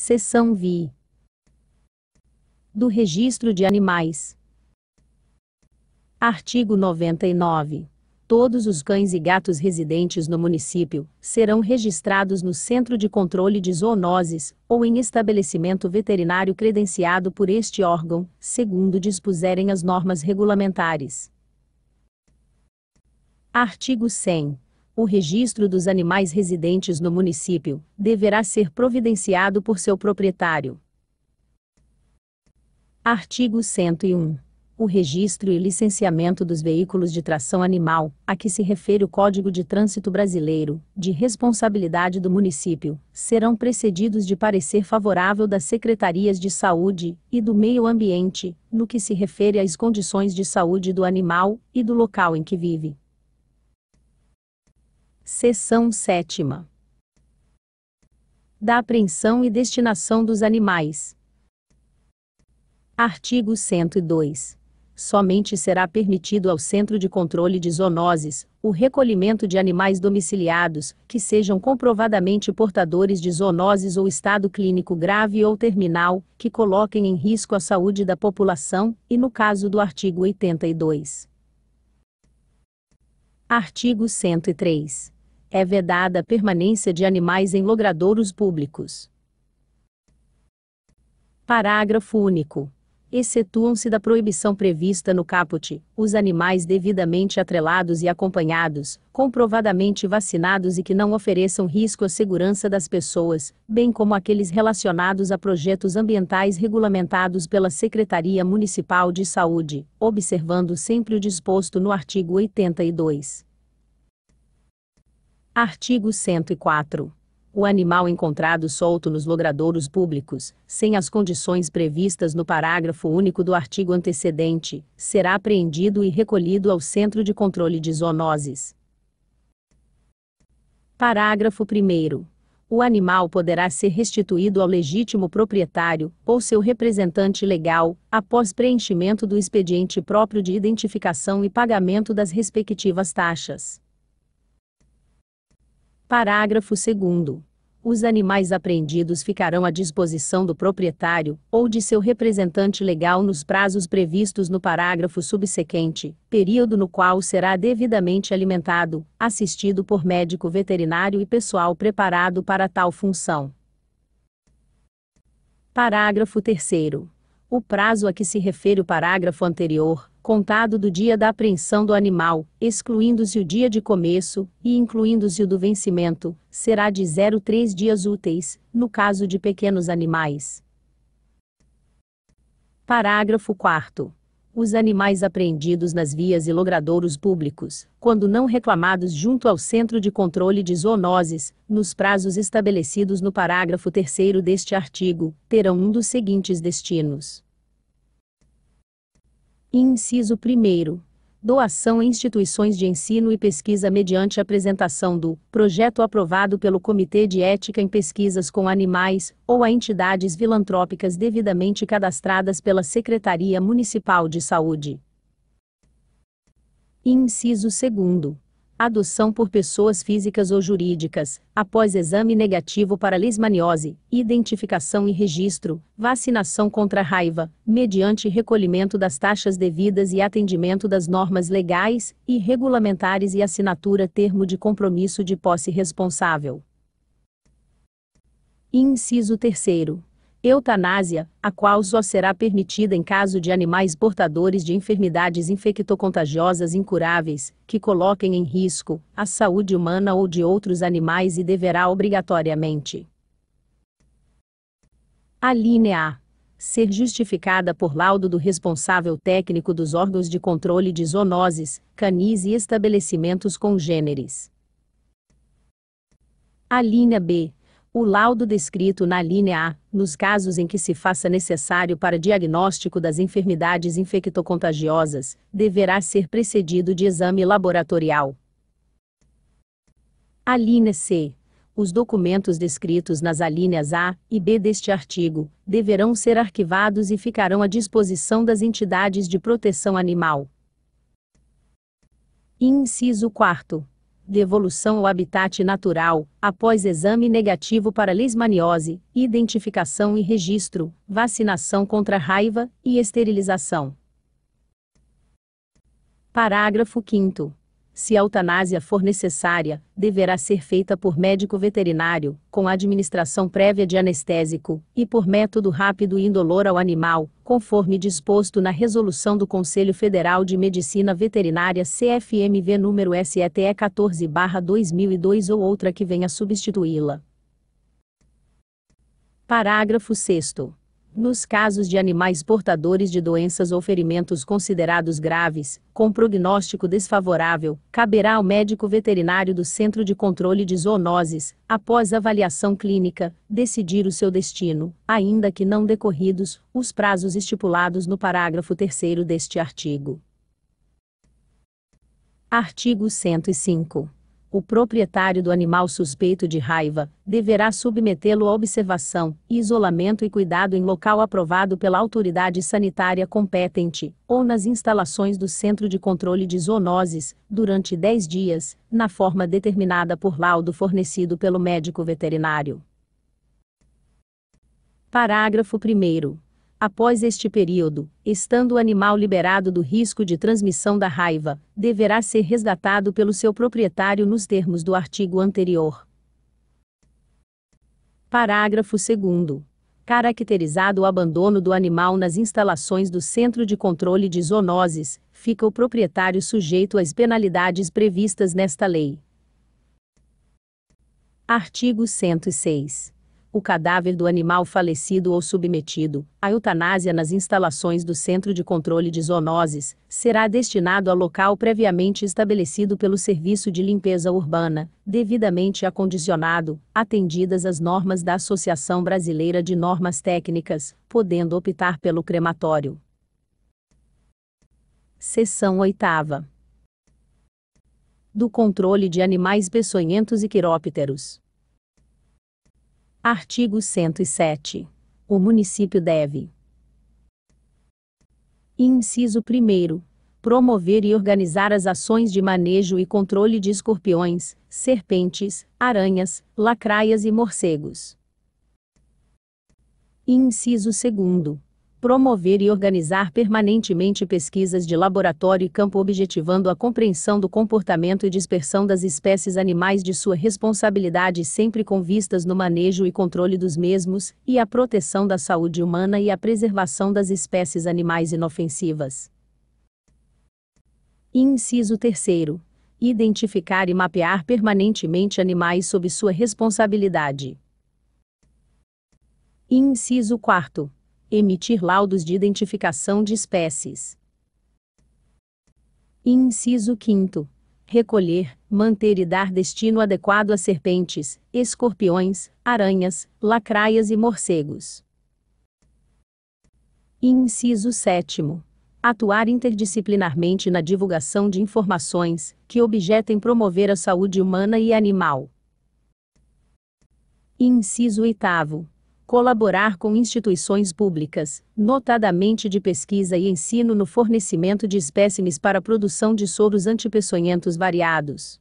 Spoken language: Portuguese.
Seção VI do Registro de Animais. Artigo 99. Todos os cães e gatos residentes no município serão registrados no Centro de Controle de Zoonoses ou em estabelecimento veterinário credenciado por este órgão, segundo dispuserem as normas regulamentares. Artigo 100 o registro dos animais residentes no município deverá ser providenciado por seu proprietário. Artigo 101. O registro e licenciamento dos veículos de tração animal, a que se refere o Código de Trânsito Brasileiro, de responsabilidade do município, serão precedidos de parecer favorável das secretarias de saúde e do meio ambiente, no que se refere às condições de saúde do animal e do local em que vive. Seção sétima. Da apreensão e destinação dos animais. Artigo 102. Somente será permitido ao Centro de Controle de Zoonoses o recolhimento de animais domiciliados que sejam comprovadamente portadores de zoonoses ou estado clínico grave ou terminal, que coloquem em risco a saúde da população, e no caso do artigo 82. Artigo 103 é vedada a permanência de animais em logradouros públicos. Parágrafo único. Excetuam-se da proibição prevista no caput os animais devidamente atrelados e acompanhados, comprovadamente vacinados e que não ofereçam risco à segurança das pessoas, bem como aqueles relacionados a projetos ambientais regulamentados pela Secretaria Municipal de Saúde, observando sempre o disposto no artigo 82. Artigo 104. O animal encontrado solto nos logradouros públicos, sem as condições previstas no parágrafo único do artigo antecedente, será apreendido e recolhido ao Centro de Controle de Zoonoses. Parágrafo 1. O animal poderá ser restituído ao legítimo proprietário, ou seu representante legal, após preenchimento do expediente próprio de identificação e pagamento das respectivas taxas. Parágrafo 2. Os animais apreendidos ficarão à disposição do proprietário ou de seu representante legal nos prazos previstos no parágrafo subsequente, período no qual será devidamente alimentado, assistido por médico veterinário e pessoal preparado para tal função. Parágrafo 3. O prazo a que se refere o parágrafo anterior contado do dia da apreensão do animal, excluindo-se o dia de começo, e incluindo-se o do vencimento, será de 0,3 dias úteis, no caso de pequenos animais. Parágrafo 4 os animais apreendidos nas vias e logradouros públicos, quando não reclamados junto ao Centro de Controle de Zoonoses, nos prazos estabelecidos no parágrafo 3 deste artigo, terão um dos seguintes destinos: Inciso 1. Doação a instituições de ensino e pesquisa mediante apresentação do projeto aprovado pelo Comitê de Ética em Pesquisas com Animais ou a entidades filantrópicas devidamente cadastradas pela Secretaria Municipal de Saúde. Inciso 2 adoção por pessoas físicas ou jurídicas, após exame negativo para lismaniose, identificação e registro, vacinação contra a raiva, mediante recolhimento das taxas devidas e atendimento das normas legais e regulamentares e assinatura termo de compromisso de posse responsável. Inciso 3 eutanásia, a qual só será permitida em caso de animais portadores de enfermidades infectocontagiosas incuráveis, que coloquem em risco a saúde humana ou de outros animais e deverá obrigatoriamente. Alínea A. Ser justificada por laudo do responsável técnico dos órgãos de controle de zoonoses, canis e estabelecimentos congêneres. Alínea B o laudo descrito na linha A, nos casos em que se faça necessário para diagnóstico das enfermidades infectocontagiosas, deverá ser precedido de exame laboratorial. Alínea C. Os documentos descritos nas alíneas A e B deste artigo deverão ser arquivados e ficarão à disposição das entidades de proteção animal. Inciso 4 devolução ao habitat natural, após exame negativo para leishmaniose, identificação e registro, vacinação contra raiva e esterilização. Parágrafo 5 se a eutanásia for necessária, deverá ser feita por médico veterinário, com administração prévia de anestésico, e por método rápido e indolor ao animal, conforme disposto na resolução do Conselho Federal de Medicina Veterinária CFMV número SETE 14/2002 ou outra que venha substituí-la. Parágrafo 6 nos casos de animais portadores de doenças ou ferimentos considerados graves, com prognóstico desfavorável, caberá ao médico veterinário do Centro de Controle de Zoonoses, após avaliação clínica, decidir o seu destino, ainda que não decorridos os prazos estipulados no parágrafo 3 deste artigo. Artigo 105 o proprietário do animal suspeito de raiva deverá submetê-lo à observação, isolamento e cuidado em local aprovado pela autoridade sanitária competente, ou nas instalações do Centro de Controle de Zoonoses, durante 10 dias, na forma determinada por laudo fornecido pelo médico veterinário. Parágrafo 1. Após este período, estando o animal liberado do risco de transmissão da raiva, deverá ser resgatado pelo seu proprietário nos termos do artigo anterior. Parágrafo 2. Caracterizado o abandono do animal nas instalações do Centro de Controle de Zoonoses, fica o proprietário sujeito às penalidades previstas nesta lei. Artigo 106 o cadáver do animal falecido ou submetido à eutanásia nas instalações do Centro de Controle de Zoonoses será destinado a local previamente estabelecido pelo Serviço de Limpeza Urbana, devidamente acondicionado, atendidas as normas da Associação Brasileira de Normas Técnicas, podendo optar pelo crematório. Seção 8 do controle de animais peçonhentos e quirópteros. Artigo 107. O município deve. Inciso 1. Promover e organizar as ações de manejo e controle de escorpiões, serpentes, aranhas, lacraias e morcegos. Inciso 2 promover e organizar permanentemente pesquisas de laboratório e campo objetivando a compreensão do comportamento e dispersão das espécies animais de sua responsabilidade sempre com vistas no manejo e controle dos mesmos, e à proteção da saúde humana e à preservação das espécies animais inofensivas. Inciso 3 identificar e mapear permanentemente animais sob sua responsabilidade. Inciso 4. Emitir laudos de identificação de espécies. Inciso 5. Recolher, manter e dar destino adequado a serpentes, escorpiões, aranhas, lacraias e morcegos. Inciso 7. Atuar interdisciplinarmente na divulgação de informações que objetem promover a saúde humana e animal. Inciso 8 colaborar com instituições públicas, notadamente de pesquisa e ensino no fornecimento de espécimes para a produção de soros antipeçonhentos variados.